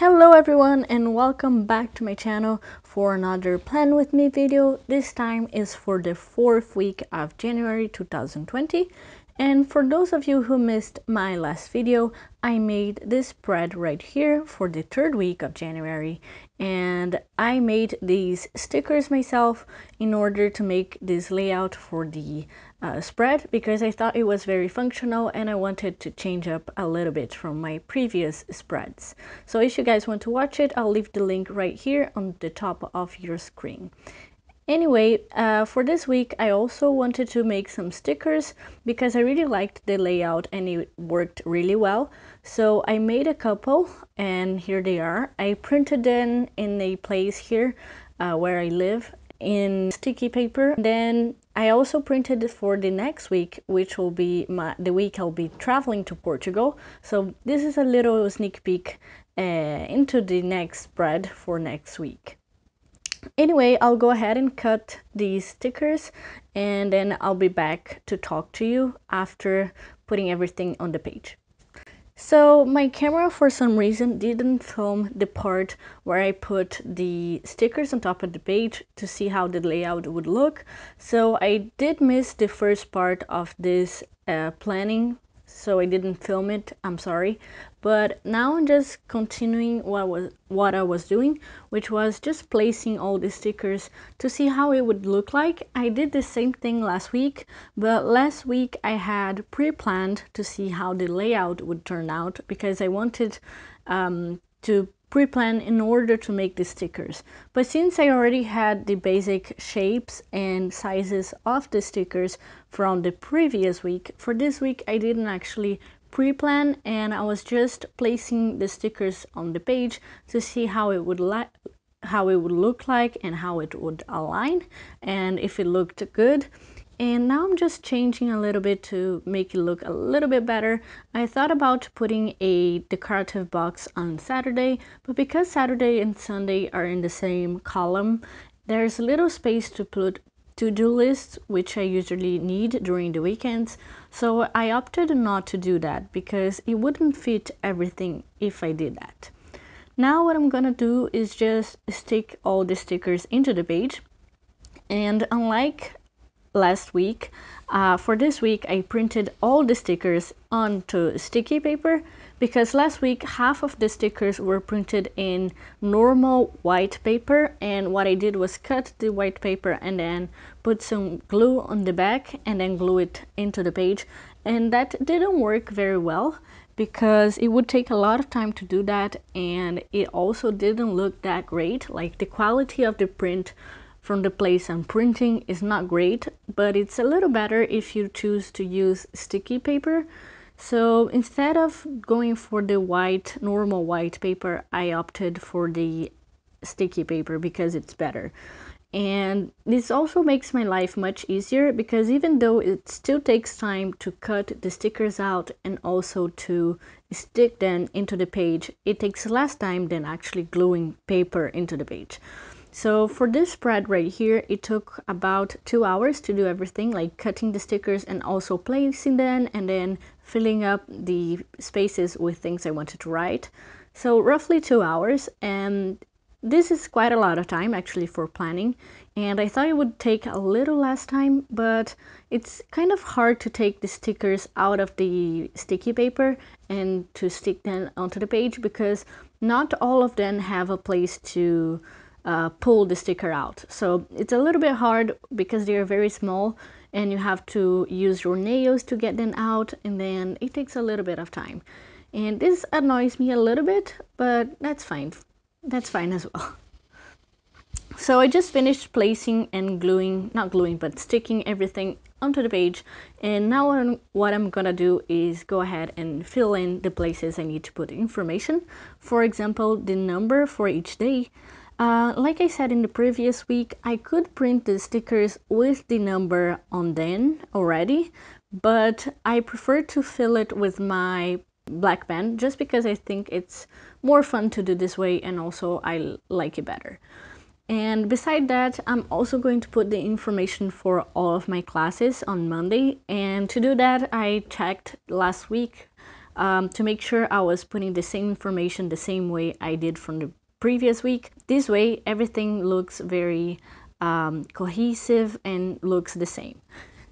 Hello everyone and welcome back to my channel for another plan with me video. This time is for the fourth week of January 2020 and for those of you who missed my last video, I made this spread right here for the third week of January. And I made these stickers myself in order to make this layout for the uh, spread because I thought it was very functional and I wanted to change up a little bit from my previous spreads. So if you guys want to watch it, I'll leave the link right here on the top of your screen. Anyway, uh, for this week I also wanted to make some stickers because I really liked the layout and it worked really well. So I made a couple and here they are. I printed them in a place here uh, where I live in sticky paper. Then I also printed for the next week, which will be my, the week I'll be traveling to Portugal. So this is a little sneak peek uh, into the next spread for next week anyway I'll go ahead and cut these stickers and then I'll be back to talk to you after putting everything on the page so my camera for some reason didn't film the part where I put the stickers on top of the page to see how the layout would look so I did miss the first part of this uh, planning so I didn't film it. I'm sorry. But now I'm just continuing what was what I was doing, which was just placing all the stickers to see how it would look like. I did the same thing last week, but last week I had pre-planned to see how the layout would turn out because I wanted um, to pre-plan in order to make the stickers. But since I already had the basic shapes and sizes of the stickers from the previous week, for this week I didn't actually pre-plan and I was just placing the stickers on the page to see how it would how it would look like and how it would align and if it looked good and now I'm just changing a little bit to make it look a little bit better. I thought about putting a decorative box on Saturday, but because Saturday and Sunday are in the same column, there's little space to put to-do lists, which I usually need during the weekends, so I opted not to do that because it wouldn't fit everything if I did that. Now what I'm gonna do is just stick all the stickers into the page and unlike last week. Uh, for this week, I printed all the stickers onto sticky paper because last week half of the stickers were printed in normal white paper and what I did was cut the white paper and then put some glue on the back and then glue it into the page and that didn't work very well because it would take a lot of time to do that and it also didn't look that great like the quality of the print from the place I'm printing is not great, but it's a little better if you choose to use sticky paper. So instead of going for the white, normal white paper, I opted for the sticky paper because it's better. And this also makes my life much easier because even though it still takes time to cut the stickers out and also to stick them into the page, it takes less time than actually gluing paper into the page. So for this spread right here, it took about two hours to do everything, like cutting the stickers and also placing them and then filling up the spaces with things I wanted to write. So roughly two hours and this is quite a lot of time actually for planning and I thought it would take a little less time but it's kind of hard to take the stickers out of the sticky paper and to stick them onto the page because not all of them have a place to uh, pull the sticker out. So it's a little bit hard because they are very small and you have to use your nails to get them out and then it takes a little bit of time. And this annoys me a little bit, but that's fine. That's fine as well. So I just finished placing and gluing, not gluing, but sticking everything onto the page. And now I'm, what I'm gonna do is go ahead and fill in the places I need to put information. For example, the number for each day, uh, like I said in the previous week, I could print the stickers with the number on them already, but I prefer to fill it with my black pen just because I think it's more fun to do this way and also I like it better. And beside that, I'm also going to put the information for all of my classes on Monday. And to do that, I checked last week um, to make sure I was putting the same information the same way I did from the previous week. This way, everything looks very um, cohesive and looks the same.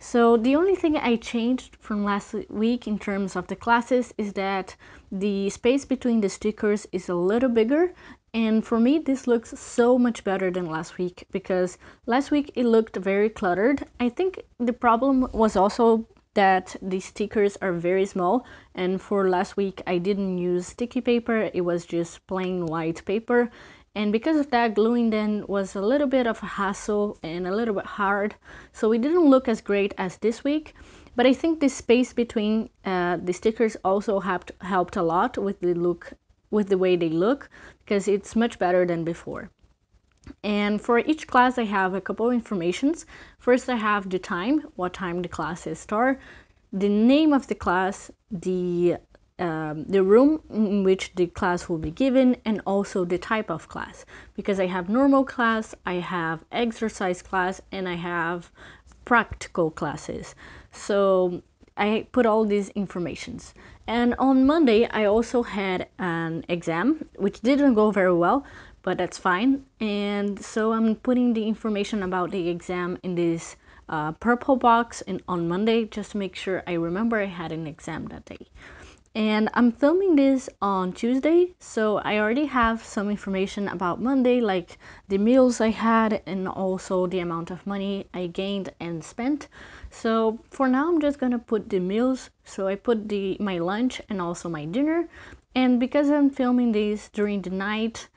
So the only thing I changed from last week in terms of the classes is that the space between the stickers is a little bigger and for me this looks so much better than last week because last week it looked very cluttered. I think the problem was also that the stickers are very small and for last week I didn't use sticky paper, it was just plain white paper and because of that gluing then was a little bit of a hassle and a little bit hard so it didn't look as great as this week but I think the space between uh, the stickers also helped helped a lot with the look with the way they look because it's much better than before. And for each class, I have a couple of informations. First, I have the time, what time the classes start, the name of the class, the um, the room in which the class will be given and also the type of class because I have normal class, I have exercise class and I have practical classes. So I put all these informations. And on Monday I also had an exam which didn't go very well but that's fine. And so I'm putting the information about the exam in this uh, purple box in, on Monday just to make sure I remember I had an exam that day. And I'm filming this on Tuesday, so I already have some information about Monday, like the meals I had and also the amount of money I gained and spent. So for now, I'm just gonna put the meals. So I put the my lunch and also my dinner. And because I'm filming this during the night,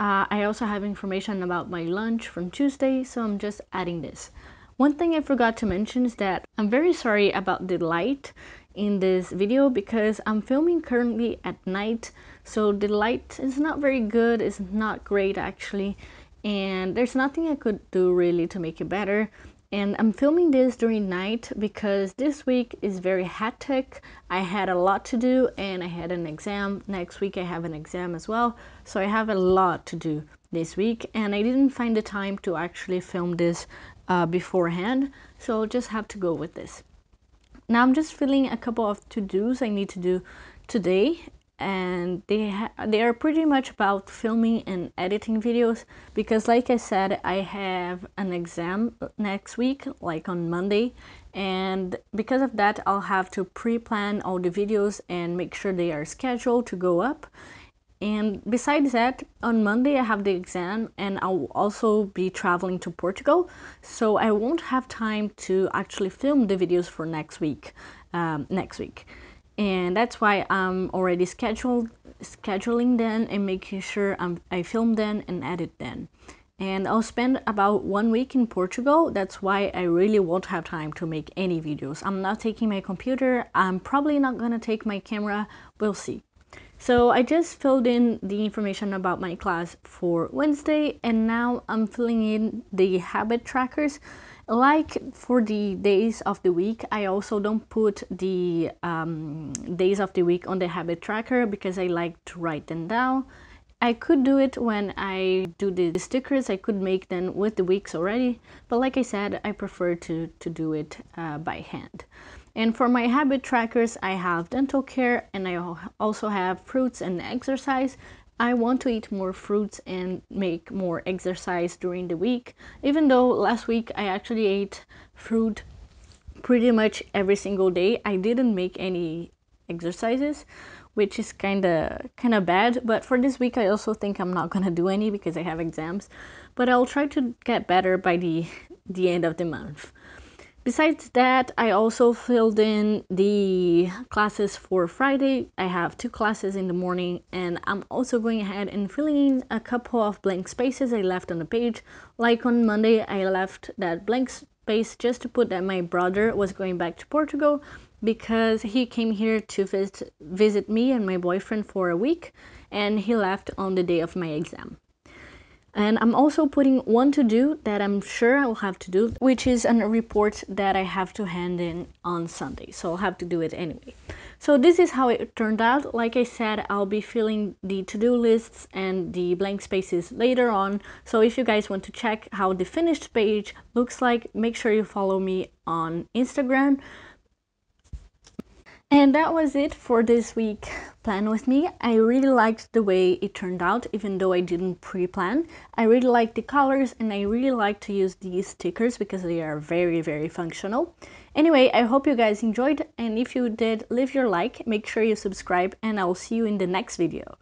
uh, I also have information about my lunch from Tuesday, so I'm just adding this. One thing I forgot to mention is that I'm very sorry about the light in this video because I'm filming currently at night, so the light is not very good, it's not great actually, and there's nothing I could do really to make it better and I'm filming this during night because this week is very hectic. I had a lot to do and I had an exam. Next week I have an exam as well. So I have a lot to do this week and I didn't find the time to actually film this uh, beforehand. So I'll just have to go with this. Now I'm just filling a couple of to-dos I need to do today and they they are pretty much about filming and editing videos because like I said I have an exam next week like on Monday and because of that I'll have to pre-plan all the videos and make sure they are scheduled to go up and besides that on Monday I have the exam and I'll also be traveling to Portugal so I won't have time to actually film the videos for next week um, next week and that's why I'm already scheduled scheduling them and making sure I'm, I film them and edit them. And I'll spend about one week in Portugal. That's why I really won't have time to make any videos. I'm not taking my computer. I'm probably not gonna take my camera. We'll see. So I just filled in the information about my class for Wednesday and now I'm filling in the habit trackers like for the days of the week i also don't put the um, days of the week on the habit tracker because i like to write them down i could do it when i do the stickers i could make them with the weeks already but like i said i prefer to to do it uh, by hand and for my habit trackers i have dental care and i also have fruits and exercise I want to eat more fruits and make more exercise during the week, even though last week I actually ate fruit pretty much every single day. I didn't make any exercises, which is kind of kind of bad, but for this week I also think I'm not going to do any because I have exams, but I'll try to get better by the the end of the month. Besides that, I also filled in the classes for Friday. I have two classes in the morning, and I'm also going ahead and filling in a couple of blank spaces I left on the page. Like on Monday, I left that blank space just to put that my brother was going back to Portugal because he came here to visit, visit me and my boyfriend for a week, and he left on the day of my exam. And I'm also putting one to do that I'm sure I will have to do, which is a report that I have to hand in on Sunday. So I'll have to do it anyway. So this is how it turned out. Like I said, I'll be filling the to-do lists and the blank spaces later on. So if you guys want to check how the finished page looks like, make sure you follow me on Instagram. And that was it for this week. Plan with me. I really liked the way it turned out, even though I didn't pre-plan. I really liked the colors and I really like to use these stickers because they are very, very functional. Anyway, I hope you guys enjoyed and if you did, leave your like, make sure you subscribe and I'll see you in the next video.